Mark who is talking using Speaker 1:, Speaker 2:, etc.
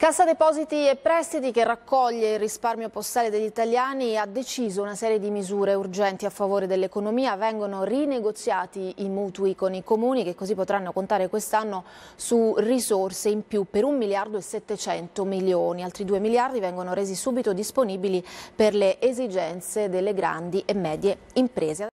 Speaker 1: Cassa Depositi e Prestiti, che raccoglie il risparmio postale degli italiani, ha deciso una serie di misure urgenti a favore dell'economia. Vengono rinegoziati i mutui con i comuni, che così potranno contare quest'anno su risorse in più per 1 miliardo e 700 milioni. Altri 2 miliardi vengono resi subito disponibili per le esigenze delle grandi e medie imprese.